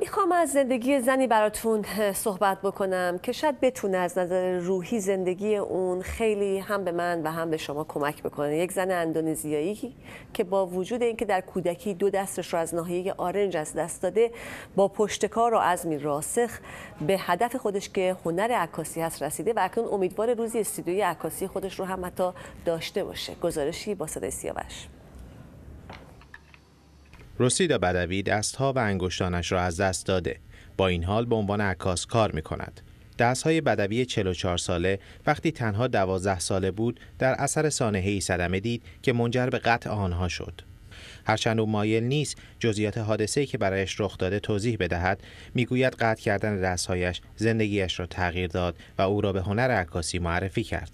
میخوام از زندگی زنی براتون صحبت بکنم که شاید بتونه از نظر روحی زندگی اون خیلی هم به من و هم به شما کمک بکنه یک زن اندونزیایی که با وجود اینکه در کودکی دو دستش رو از ناحیه آرنج از دست داده با پشتکار و عزمی راسخ به هدف خودش که هنر عکاسی هست رسیده و اکنون امیدوار روزی استودیوی عکاسی خودش رو هم حتی داشته باشه گزارشی با صدای سیاوش رسید بدوی دستها و انگشتانش را از دست داده با این حال به عنوان عکاس کار می کند دستهای بدوی 44 ساله وقتی تنها 12 ساله بود در اثر سانحه صدمه دید که منجر به قطع آنها شد هرچند او مایل نیست جزئیات حادثه‌ای که برایش رخ داده توضیح بدهد میگوید قطع کردن دستهایش زندگیش را تغییر داد و او را به هنر عکاسی معرفی کرد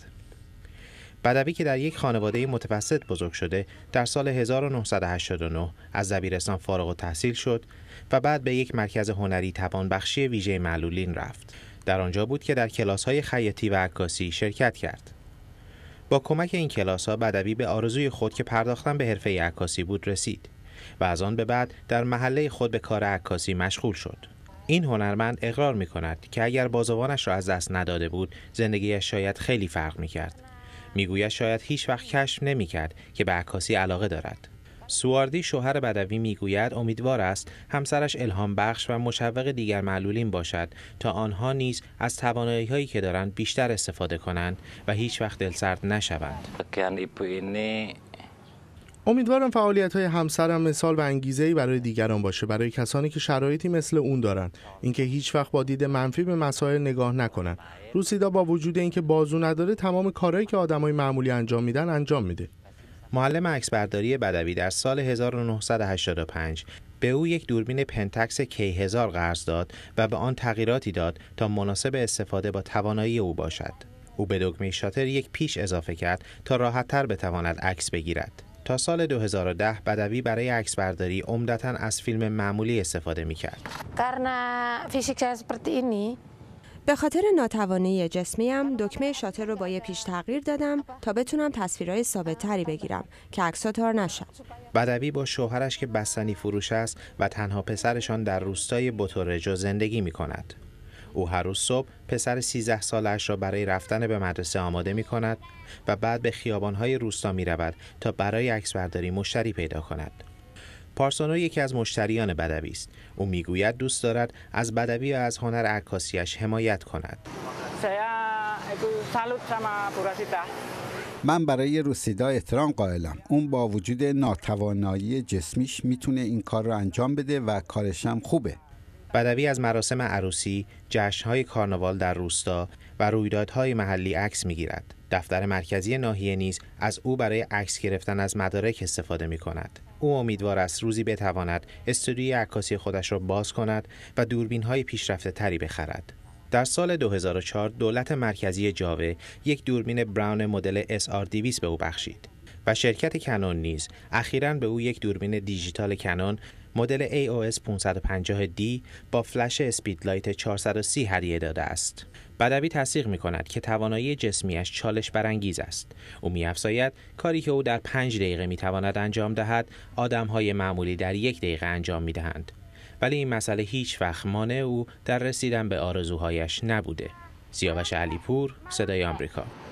بدوی که در یک خانواده متوسط بزرگ شده در سال 1989 از دبیرستان فارغ و تحصیل شد و بعد به یک مرکز هنری بخشی ویژه معلولین رفت. در آنجا بود که در کلاس های خیاطی و عکاسی شرکت کرد. با کمک این کلاس ها بدوی به آرزوی خود که پرداختن به حرفه عکاسی بود رسید و از آن به بعد در محله خود به کار عکاسی مشغول شد. این هنرمند اقرار می کند که اگر بازوانش را از دست نداده بود زندگیش شاید خیلی فرق می کرد میگوید شاید هیچ وقت کشف نمیکرد که به عکاسی علاقه دارد سواردی شوهر بدوی میگوید امیدوار است همسرش الهام بخش و مشوق دیگر معلولین باشد تا آنها نیز از توانایی هایی که دارند بیشتر استفاده کنند و هیچ وقت دلسرد نشوند. امیدوارم فعالیت های همسرم مثال و انگیزه ای برای دیگران باشه برای کسانی که شرایطی مثل اون دارن اینکه هیچ وقت با دید منفی به مسائل نگاه نکنن روسیدا با وجود اینکه بازو نداره تمام کارهایی که آدمای معمولی انجام میدن انجام میده معلم عکسبرداری بدوی در سال 1985 به او یک دوربین پنتکس کی هزار قرض داد و به آن تغییراتی داد تا مناسب استفاده با توانایی او باشد. او به دکمه شاتر یک پیش اضافه کرد تا راحتتر بتواند عکس بگیرد. تا سال 2010 بدوی برای عکسبرداری عمدتا از فیلم معمولی استفاده می کرد. به خاطر ناتوانی جسمیم دکمه شاتر رو با یه پیش تغییر دادم تا بتونم تصویرهای ثابت تری بگیرم که عکسا تار نشد. بدوی با شوهرش که بستنی فروش است و تنها پسرشان در روستای بوتورجو زندگی می کند. او هر روز صبح پسر 13 سالش را برای رفتن به مدرسه آماده می کند و بعد به خیابانهای روستا می رود تا برای عکسبرداری مشتری پیدا کند. پارسانو یکی از مشتریان بدوی است. او میگوید دوست دارد از بدوی و از هنر عکاسیش حمایت کند. من برای روسیدا احترام قائلم اون با وجود ناتوانایی جسمیش میتونه این کار را انجام بده و کارشم خوبه بدوی از مراسم عروسی، جشنهای کارنوال در روستا و رویدادهای محلی عکس میگیرد. دفتر مرکزی ناحیه نیز از او برای عکس گرفتن از مدارک استفاده می کند. او امیدوار است روزی بتواند استودیوی عکاسی خودش را باز کند و دوربین های پیشرفته تری بخرد. در سال 2004 دولت مرکزی جاوه یک دوربین براون مدل SR200 به او بخشید و شرکت کنون نیز اخیرا به او یک دوربین دیجیتال کنون مدل AOS 550D با فلش اسپیدلایت 430 هدیه داده است. بدوی تصدیق می کند که توانایی جسمیش چالش برانگیز است. او می افزاید کاری که او در پنج دقیقه می تواند انجام دهد آدم های معمولی در یک دقیقه انجام می دهند. ولی این مسئله هیچ وقت مانع او در رسیدن به آرزوهایش نبوده. سیاوش علیپور، صدای آمریکا.